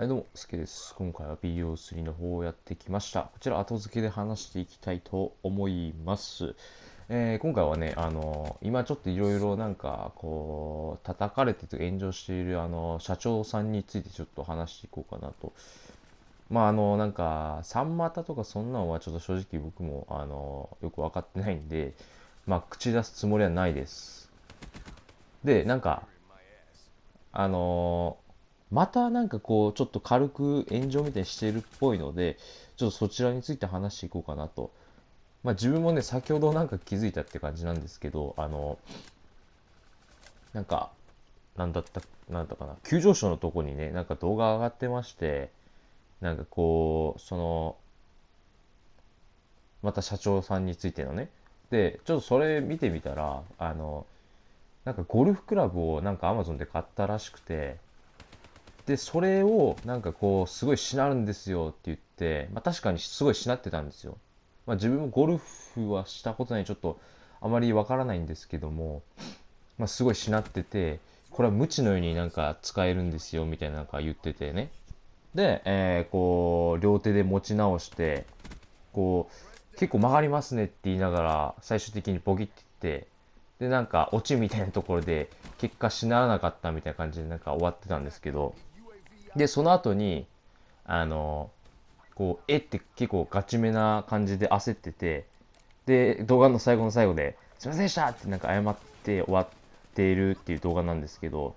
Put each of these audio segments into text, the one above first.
はい、どうも、すけです。今回は BO3 の方をやってきました。こちら後付けで話していきたいと思います。えー、今回はね、あのー、今ちょっといろいろなんか、こう、叩かれてて炎上している、あのー、社長さんについてちょっと話していこうかなと。まあ、あの、なんか、三股とかそんなんはちょっと正直僕も、あのよく分かってないんで、まあ、口出すつもりはないです。で、なんか、あのまたなんかこう、ちょっと軽く炎上みたいにしてるっぽいので、ちょっとそちらについて話していこうかなと。まあ自分もね、先ほどなんか気づいたって感じなんですけど、あの、なんか、なんだった、なんだかな、急上昇のとこにね、なんか動画上がってまして、なんかこう、その、また社長さんについてのね。で、ちょっとそれ見てみたら、あの、なんかゴルフクラブをなんか Amazon で買ったらしくて、で、それをなんかこう、すごいしなるんですよって言って、まあ確かにすごいしなってたんですよ。まあ自分もゴルフはしたことない、ちょっとあまりわからないんですけども、まあすごいしなってて、これは無知のようになんか使えるんですよみたいななんか言っててね。で、えー、こう、両手で持ち直して、こう、結構曲がりますねって言いながら、最終的にボキって言って、で、なんか、オチみたいなところで、結果しならなかったみたいな感じで、なんか終わってたんですけど、で、その後に、あの、こう、えって結構ガチめな感じで焦ってて、で、動画の最後の最後で、すいませんでしたってなんか謝って終わっているっていう動画なんですけど、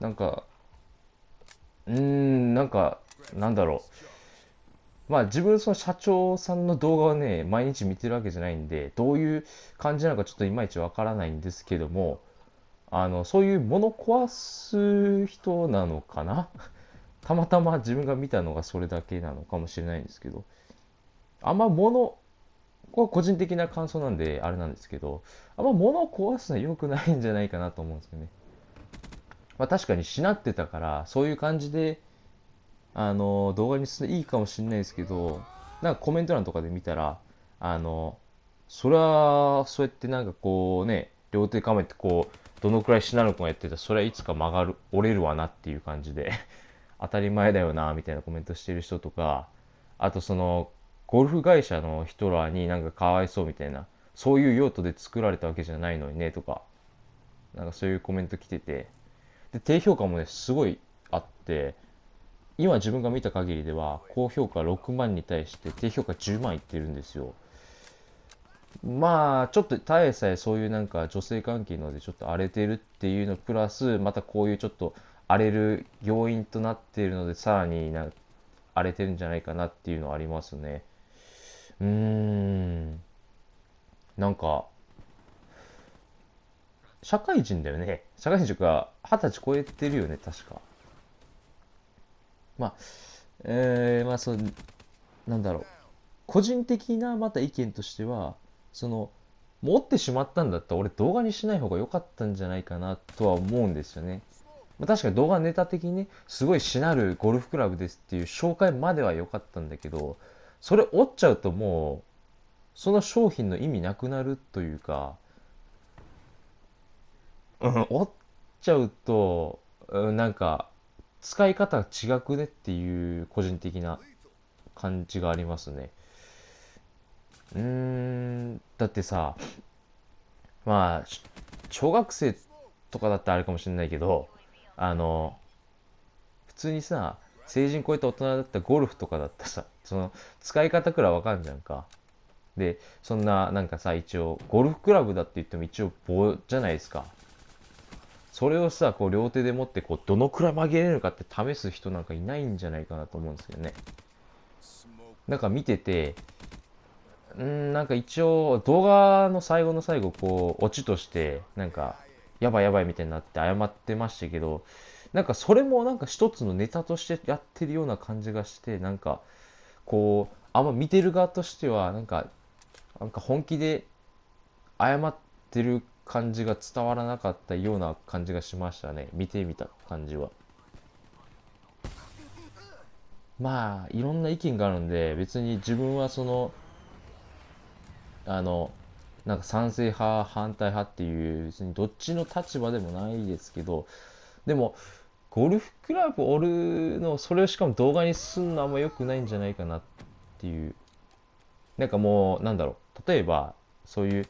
なんか、うーん、なんか、なんだろう。まあ自分その社長さんの動画をね、毎日見てるわけじゃないんで、どういう感じなのかちょっといまいちわからないんですけども、あのそういう物壊す人なのかな たまたま自分が見たのがそれだけなのかもしれないんですけどあんま物は個人的な感想なんであれなんですけどあんま物を壊すのは良くないんじゃないかなと思うんですけどね。まあ、確かにしなってたからそういう感じであの動画にするいいかもしれないですけどなんかコメント欄とかで見たらあのそれはそうやってなんかこうね両手構えてこうどのくらいしなる子がやってたそれはいつか曲がる折れるわなっていう感じで 当たり前だよなみたいなコメントしてる人とかあとそのゴルフ会社の人らになんかかわいそうみたいなそういう用途で作られたわけじゃないのにねとかなんかそういうコメント来ててで低評価もねすごいあって今自分が見た限りでは高評価6万に対して低評価10万いってるんですよまあちょっとたえさえそういうなんか女性関係のでちょっと荒れてるっていうのプラスまたこういうちょっと荒れる要因となっているのでさらにな荒れてるんじゃないかなっていうのはありますねうーんなんか社会人だよね社会人か、二十歳超えてるよね確かまあえー、まあそうなんだろう個人的なまた意見としてはその持ってしまったんだったら俺動画にしない方が良かったんじゃないかなとは思うんですよね。ま確かに動画ネタ的にねすごいしなるゴルフクラブですっていう紹介までは良かったんだけどそれ折っちゃうともうその商品の意味なくなるというか、うん、折っちゃうと、うん、なんか使い方が違くねっていう個人的な感じがありますね。うーん、だってさ、まあ、小学生とかだったらあれかもしれないけど、あの、普通にさ、成人超えた大人だったらゴルフとかだったさ、その、使い方くらいわかんじゃんか。で、そんな、なんかさ、一応、ゴルフクラブだって言っても一応棒じゃないですか。それをさ、こう両手で持って、こう、どのくらい曲げれるかって試す人なんかいないんじゃないかなと思うんですよね。なんか見てて、うんなんか一応動画の最後の最後こうオチとしてなんかやばいやばいみたいになって謝ってましたけどなんかそれもなんか一つのネタとしてやってるような感じがしてなんかこうあんま見てる側としてはなんかなんか本気で謝ってる感じが伝わらなかったような感じがしましたね見てみた感じはまあいろんな意見があるんで別に自分はそのあのなんか賛成派反対派っていう別にどっちの立場でもないですけどでもゴルフクラブおるのそれをしかも動画にすんのあんま良くないんじゃないかなっていうなんかもうなんだろう例えばそういう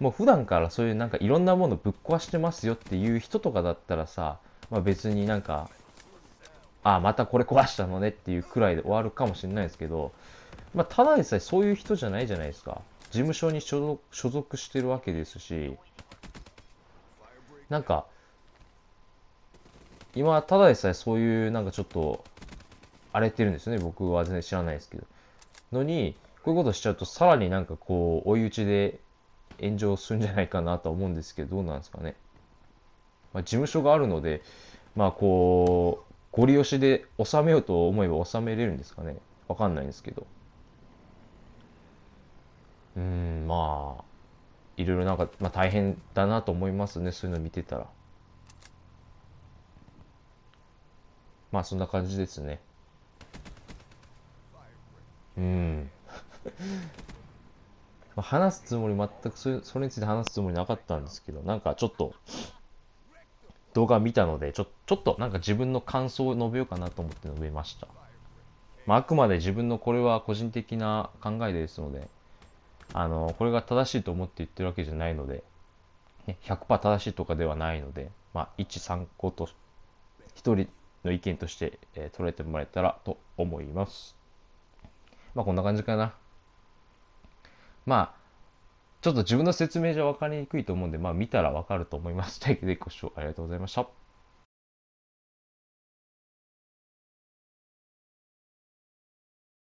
もう普段からそういうなんかいろんなものぶっ壊してますよっていう人とかだったらさ、まあ、別になんかああまたこれ壊したのねっていうくらいで終わるかもしれないですけど、まあ、ただでさえそういう人じゃないじゃないですか。事務所に所属してるわけですし、なんか、今、ただでさえそういう、なんかちょっと、荒れてるんですよね。僕は全然知らないですけど。のに、こういうことしちゃうと、さらになんかこう、追い打ちで炎上するんじゃないかなとは思うんですけど、どうなんですかね。まあ、事務所があるので、まあこう、ゴリ押しで収めようと思えば収めれるんですかね。わかんないんですけど。うんまあいろいろなんか、まあ、大変だなと思いますねそういうの見てたらまあそんな感じですねうん 話すつもり全くそれそれについて話すつもりなかったんですけどなんかちょっと動画見たのでちょちょっとなんか自分の感想を述べようかなと思って述べました、まあ、あくまで自分のこれは個人的な考えですのであのこれが正しいと思って言ってるわけじゃないので、ね、100%正しいとかではないので、まあ、1参考と1人の意見として、えー、捉えてもらえたらと思います。まあこんな感じかな。まあちょっと自分の説明じゃ分かりにくいと思うんで、まあ見たら分かると思います。というわけでご視聴ありがとうございました。